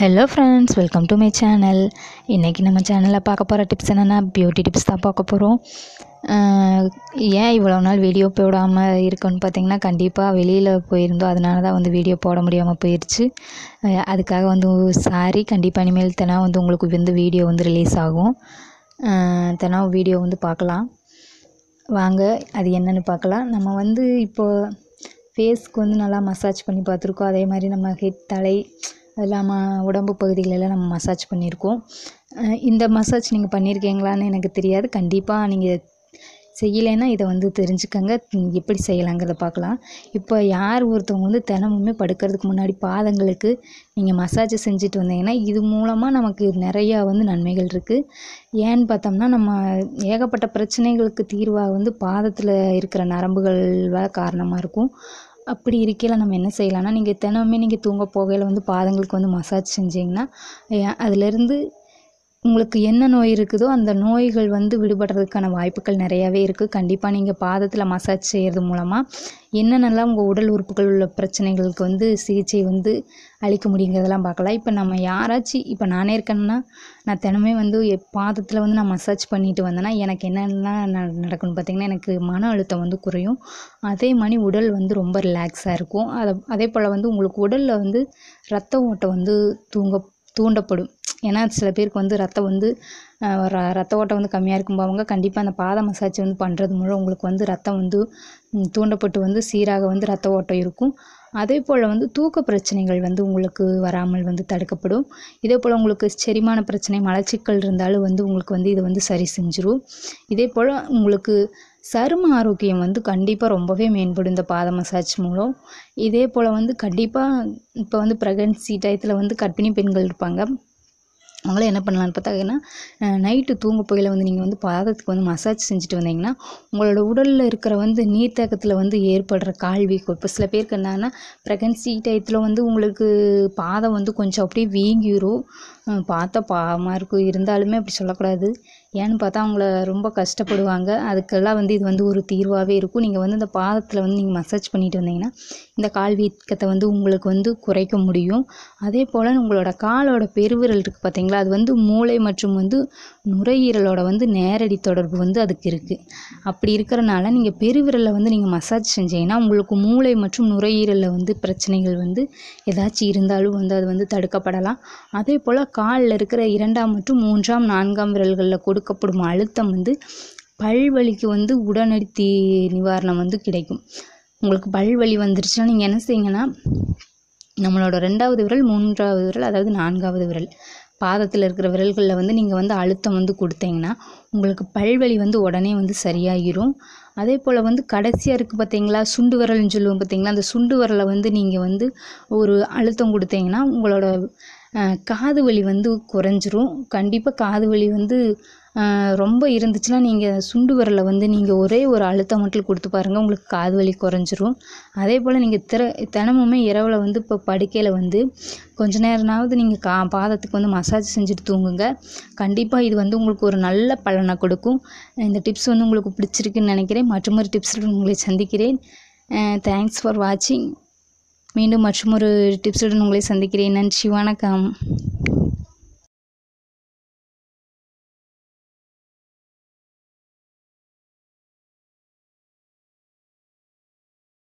hello friends welcome to my channel இன்றைக்கி நம்ம சேனலில் பார்க்க போகிற டிப்ஸ் என்னென்னா பியூட்டி டிப்ஸ் தான் பார்க்க போகிறோம் ஏன் இவ்வளோ நாள் வீடியோ போடாமல் இருக்குன்னு பார்த்திங்கன்னா கண்டிப்பாக வெளியில் போயிருந்தோம் அதனால தான் வந்து வீடியோ போட முடியாமல் போயிடுச்சு அதுக்காக வந்து சாரி கண்டிப்பாக இனிமேல் தினம் வந்து உங்களுக்கு வந்து வீடியோ வந்து ரிலீஸ் ஆகும் தினம் வீடியோ வந்து பார்க்கலாம் வாங்க அது என்னென்னு பார்க்கலாம் நம்ம வந்து இப்போது ஃபேஸ்க்கு வந்து நல்லா மசாஜ் பண்ணி பார்த்துருக்கோம் அதே மாதிரி நம்ம ஹெட் தலை அது இல்லாமல் உடம்பு பகுதிகளெல்லாம் நம்ம மசாஜ் பண்ணியிருக்கோம் இந்த மசாஜ் நீங்கள் பண்ணியிருக்கீங்களான்னு எனக்கு தெரியாது கண்டிப்பாக நீங்கள் செய்யலைன்னா இதை வந்து தெரிஞ்சுக்கங்க எப்படி செய்யலாங்கிறத பார்க்கலாம் இப்போ யார் ஒருத்தவங்க வந்து தினமுமே படுக்கிறதுக்கு முன்னாடி பாதங்களுக்கு நீங்கள் மசாஜ் செஞ்சுட்டு வந்தீங்கன்னா இது மூலமாக நமக்கு நிறையா வந்து நன்மைகள் இருக்குது ஏன்னு பார்த்தோம்னா நம்ம ஏகப்பட்ட பிரச்சனைகளுக்கு தீர்வாக வந்து பாதத்தில் இருக்கிற நரம்புகள் காரணமாக இருக்கும் அப்படி இருக்கையில் நம்ம என்ன செய்யலாம்னா நீங்கள் தினமுமே நீங்கள் தூங்க போகையில் வந்து பாதங்களுக்கு வந்து மசாஜ் செஞ்சிங்கன்னா அதிலேருந்து உங்களுக்கு என்ன நோய் இருக்குதோ அந்த நோய்கள் வந்து விடுபடுறதுக்கான வாய்ப்புகள் நிறையாவே இருக்குது கண்டிப்பாக நீங்கள் பாதத்தில் மசாஜ் செய்கிறது மூலமாக என்னென்னலாம் உங்கள் உடல் உறுப்புகள் உள்ள பிரச்சனைகளுக்கு வந்து சிகிச்சை வந்து அளிக்க முடியுங்கிறதெல்லாம் பார்க்கலாம் இப்போ நம்ம யாராச்சும் இப்போ நானே இருக்கேன்னா நான் தினமே வந்து பாதத்தில் வந்து நான் மசாஜ் பண்ணிட்டு வந்தேன்னா எனக்கு என்னென்னலாம் நடக்கும்னு பார்த்திங்கன்னா எனக்கு மன அழுத்தம் வந்து குறையும் அதே மாதிரி உடல் வந்து ரொம்ப ரிலாக்ஸாக இருக்கும் அதை அதே போல் வந்து உங்களுக்கு உடலில் வந்து ரத்த ஓட்டம் வந்து தூங்க தூண்டப்படும் ஏன்னா சில பேருக்கு வந்து ரத்தம் வந்து ரத்த ஓட்டம் வந்து கம்மியாக இருக்கும்போது அவங்க கண்டிப்பாக அந்த பாத மசாஜ் வந்து பண்ணுறது மூலம் உங்களுக்கு வந்து ரத்தம் வந்து தூண்டப்பட்டு வந்து சீராக வந்து ரத்த ஓட்டம் இருக்கும் அதே போல் வந்து தூக்க பிரச்சனைகள் வந்து உங்களுக்கு வராமல் வந்து தடுக்கப்படும் இதே போல் உங்களுக்கு செரிமான பிரச்சனை மலச்சிக்கல் இருந்தாலும் வந்து உங்களுக்கு வந்து இதை வந்து சரி செஞ்சிடும் இதே போல் உங்களுக்கு சரும ஆரோக்கியம் வந்து கண்டிப்பாக ரொம்பவே மேம்படும் இந்த பாத மசாஜ் மூலம் இதே போல் வந்து கண்டிப்பாக இப்போ வந்து ப்ரெக்னன்சி டயத்தில் வந்து கர்ப்பிணி பெண்கள் இருப்பாங்க அவங்களாம் என்ன பண்ணலான்னு பார்த்தாங்கன்னா நைட்டு தூங்க போகையில் வந்து நீங்கள் வந்து பாதத்துக்கு வந்து மசாஜ் செஞ்சுட்டு வந்தீங்கன்னா உங்களோட உடலில் இருக்கிற வந்து நீர்த்தேக்கத்தில் வந்து ஏற்படுற கால்வி இப்போ சில பேருக்கு என்னன்னா ப்ரெக்னன்சி டயத்தில் வந்து உங்களுக்கு பாதம் வந்து கொஞ்சம் அப்படியே வீங்கிரும் பார்த்தா பாவமாக இருக்கும் இருந்தாலுமே அப்படி சொல்லக்கூடாது ஏன்னு பார்த்தா அவங்கள ரொம்ப கஷ்டப்படுவாங்க அதுக்கெல்லாம் வந்து இது வந்து ஒரு தீர்வாகவே இருக்கும் நீங்கள் வந்து இந்த பாதத்தில் வந்து நீங்கள் மசாஜ் பண்ணிட்டு வந்தீங்கன்னா இந்த கால் வீக்கத்தை வந்து உங்களுக்கு வந்து குறைக்க முடியும் அதே போல் உங்களோட காலோட பெருவிரல் இருக்குது பார்த்தீங்களா அது வந்து மூளை மற்றும் வந்து நுரையீரலோட வந்து நேரடி தொடர்பு வந்து அதுக்கு இருக்குது அப்படி இருக்கிறனால நீங்கள் பெருவிரலில் வந்து நீங்கள் மசாஜ் செஞ்சீங்கன்னா உங்களுக்கு மூளை மற்றும் நுரையீரலில் வந்து பிரச்சனைகள் வந்து ஏதாச்சும் இருந்தாலும் வந்து அது வந்து தடுக்கப்படலாம் அதே போல் காலில் இருக்கிற இரண்டாம் மற்றும் மூன்றாம் நான்காம் விரல்களில் கொடுக்கப்படும் அழுத்தம் வந்து பல்வலிக்கு வந்து உடனடி நிவாரணம் வந்து கிடைக்கும் உங்களுக்கு பல்வலி வந்துருச்சுன்னா நீங்கள் என்ன செய்யுங்கன்னா நம்மளோட ரெண்டாவது விரல் மூன்றாவது விரல் அதாவது நான்காவது விரல் பாதத்தில் இருக்கிற விரல்களில் வந்து நீங்கள் வந்து அழுத்தம் வந்து கொடுத்தீங்கன்னா உங்களுக்கு பல்வலி வந்து உடனே வந்து சரியாகிரும் அதே போல் வந்து கடைசியாக இருக்குது பார்த்தீங்களா சுண்டு விரல்னு சொல்லுவோம் பார்த்தீங்களா அந்த சுண்டு விரலை வந்து நீங்கள் வந்து ஒரு அழுத்தம் கொடுத்தீங்கன்னா உங்களோட காது வலி வந்து குறைஞ்சிரும் கண்டிப்பாக காது வலி வந்து ரொம்ப இருந்துச்சுன்னா நீங்கள் சுண்டு விரலை வந்து நீங்கள் ஒரே ஒரு அழுத்தம் மட்டும் கொடுத்து பாருங்கள் உங்களுக்கு காது வலி குறைஞ்சிரும் அதே போல் நீங்கள் திற தினமுமே இரவில் வந்து இப்போ படுக்கையில் வந்து கொஞ்ச நேரம்னாவது நீங்கள் கா பாதத்துக்கு வந்து மசாஜ் செஞ்சுட்டு தூங்குங்க கண்டிப்பாக இது வந்து உங்களுக்கு ஒரு நல்ல பலனை கொடுக்கும் இந்த டிப்ஸ் வந்து உங்களுக்கு பிடிச்சிருக்குன்னு நினைக்கிறேன் மற்றொரு டிப்ஸில் உங்களை சந்திக்கிறேன் தேங்க்ஸ் ஃபார் வாட்சிங் மீண்டும் மற்றும் ஒரு டிப்ஸுடன் உங்களை சந்திக்கிறேன் நன்றி வணக்கம்